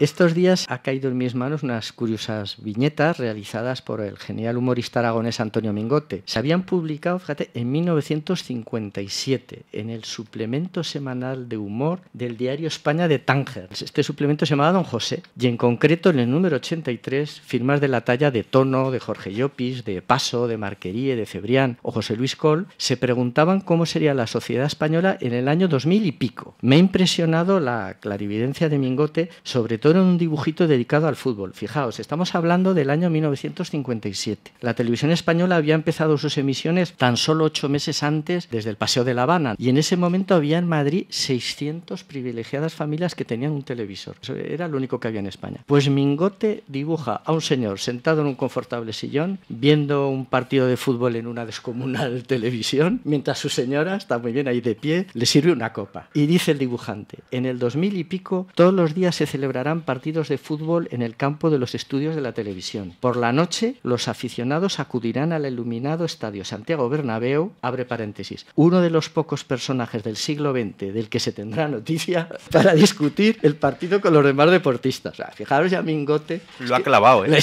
Estos días ha caído en mis manos unas curiosas viñetas realizadas por el genial humorista aragonés Antonio Mingote. Se habían publicado, fíjate, en 1957 en el suplemento semanal de humor del diario España de Tánger. Este suplemento se llamaba Don José y en concreto en el número 83 firmas de la talla de Tono, de Jorge Llopis, de Paso, de Marquería de Cebrián o José Luis Col se preguntaban cómo sería la sociedad española en el año 2000 y pico. Me ha impresionado la clarividencia de Mingote, sobre todo era un dibujito dedicado al fútbol. Fijaos, estamos hablando del año 1957. La televisión española había empezado sus emisiones tan solo ocho meses antes desde el Paseo de La Habana y en ese momento había en Madrid 600 privilegiadas familias que tenían un televisor. Eso era lo único que había en España. Pues Mingote dibuja a un señor sentado en un confortable sillón viendo un partido de fútbol en una descomunal televisión mientras su señora está muy bien ahí de pie, le sirve una copa. Y dice el dibujante, en el 2000 y pico todos los días se celebrarán partidos de fútbol en el campo de los estudios de la televisión. Por la noche, los aficionados acudirán al iluminado estadio Santiago Bernabéu, abre paréntesis, uno de los pocos personajes del siglo XX del que se tendrá noticia para discutir el partido con los demás deportistas. O sea, fijaros ya Mingote. Lo ha clavado, ¿eh?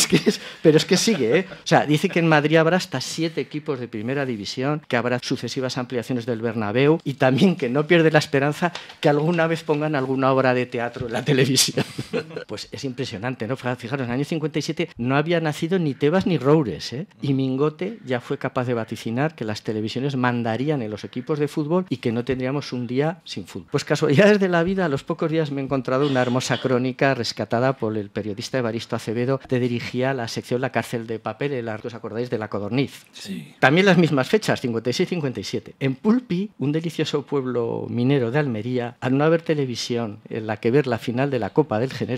pero es que sigue, ¿eh? O sea, dice que en Madrid habrá hasta siete equipos de primera división, que habrá sucesivas ampliaciones del Bernabéu y también que no pierde la esperanza que alguna vez pongan alguna obra de teatro en la televisión. Pues es impresionante, ¿no? Fijaros, en el año 57 no había nacido ni Tebas ni Roures, ¿eh? Y Mingote ya fue capaz de vaticinar que las televisiones mandarían en los equipos de fútbol y que no tendríamos un día sin fútbol. Pues casualidades de la vida, a los pocos días me he encontrado una hermosa crónica rescatada por el periodista Evaristo Acevedo, que dirigía la sección La cárcel de papel, el ¿os acordáis? De la Codorniz. Sí. También las mismas fechas, 56-57. En Pulpi, un delicioso pueblo minero de Almería, al no haber televisión en la que ver la final de la Copa del General,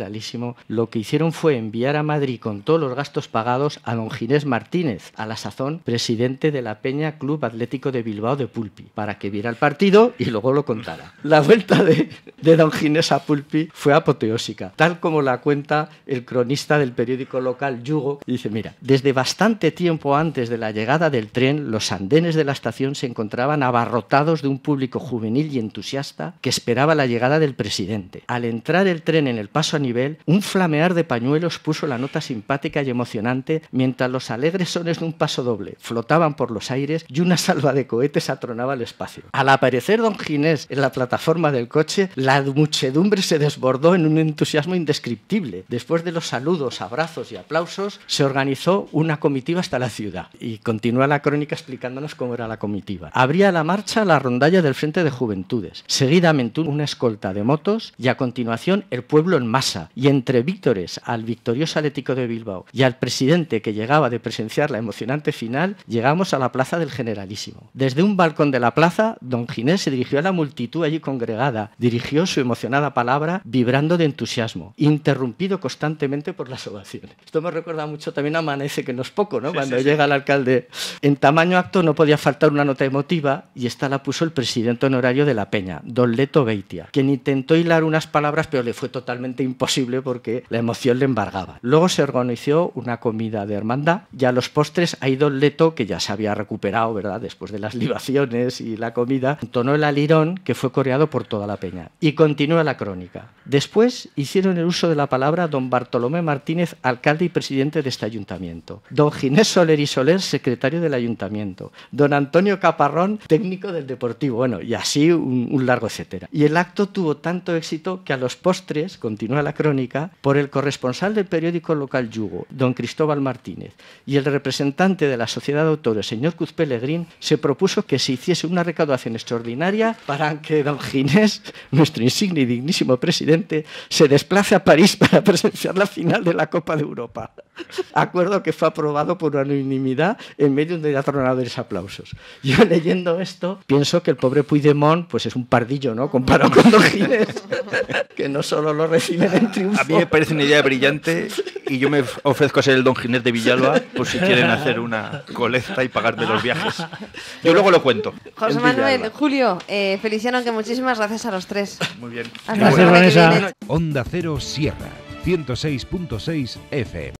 lo que hicieron fue enviar a Madrid con todos los gastos pagados a don Ginés Martínez, a la sazón presidente de la Peña Club Atlético de Bilbao de Pulpi, para que viera el partido y luego lo contara. La vuelta de, don Ginés a Pulpi fue apoteósica, tal como la cuenta el cronista del periódico local Yugo. Dice, mira, desde bastante tiempo antes de la llegada del tren, los andenes de la estación se encontraban abarrotados de un público juvenil y entusiasta que esperaba la llegada del presidente. Al entrar el tren en el paso nivel, un flamear de pañuelos puso la nota simpática y emocionante, mientras los alegres sones de un paso doble flotaban por los aires y una salva de cohetes atronaba el espacio. Al aparecer don Ginés en la plataforma del coche, la muchedumbre se desbordó en un entusiasmo indescriptible. Después de los saludos, abrazos y aplausos, se organizó una comitiva hasta la ciudad. Y continúa la crónica explicándonos cómo era la comitiva. Abría la marcha la rondalla del Frente de Juventudes, seguidamente una escolta de motos y a continuación el pueblo en masa y entre víctores al victorioso Atlético de Bilbao y al presidente que llegaba de presenciar la emocionante final, llegamos a la plaza del Generalísimo. Desde un balcón de la plaza, don Ginés se dirigió a la multitud allí congregada, dirigió su emocionada palabra vibrando de entusiasmo, interrumpido constantemente por las ovaciones. Esto me recuerda mucho también a Amanece, que no es poco, ¿no? Cuando llega el alcalde. En tamaño acto no podía faltar una nota emotiva y esta la puso el presidente honorario de la Peña, don Leto Beitia, quien intentó hilar unas palabras, pero le fue totalmente imposible imposible porque la emoción le embargaba. Luego se organizó una comida de hermandad. y a los postres, ido Leto, que ya se había recuperado, ¿verdad? Después de las libaciones y la comida, entonó el alirón que fue coreado por toda la peña. Y continúa la crónica. Después hicieron el uso de la palabra don Bartolomé Martínez, alcalde y presidente de este ayuntamiento. Don Ginés Soler y Soler, secretario del ayuntamiento. Don Antonio Caparrón, técnico del deportivo. Bueno, y así un, un largo etcétera. Y el acto tuvo tanto éxito que a los postres, continúa la la crónica por el corresponsal del periódico local Yugo, don Cristóbal Martínez, y el representante de la Sociedad de Autores, señor cuz pelegrín se propuso que se hiciese una recaudación extraordinaria para que don Ginés, nuestro insigne y dignísimo presidente, se desplace a París para presenciar la final de la Copa de Europa. Acuerdo que fue aprobado por unanimidad en medio de atronadores aplausos. Yo leyendo esto pienso que el pobre Puigdemont pues es un pardillo, ¿no? Comparado con don Ginés, que no solo lo recibe. A mí me parece una idea brillante y yo me ofrezco a ser el don Ginés de Villalba por si quieren hacer una colecta y pagarme los viajes. Yo luego lo cuento. José Manuel, Julio, eh, Feliciano, que muchísimas gracias a los tres. Muy bien. gracias, Onda Cero Sierra, 106.6 F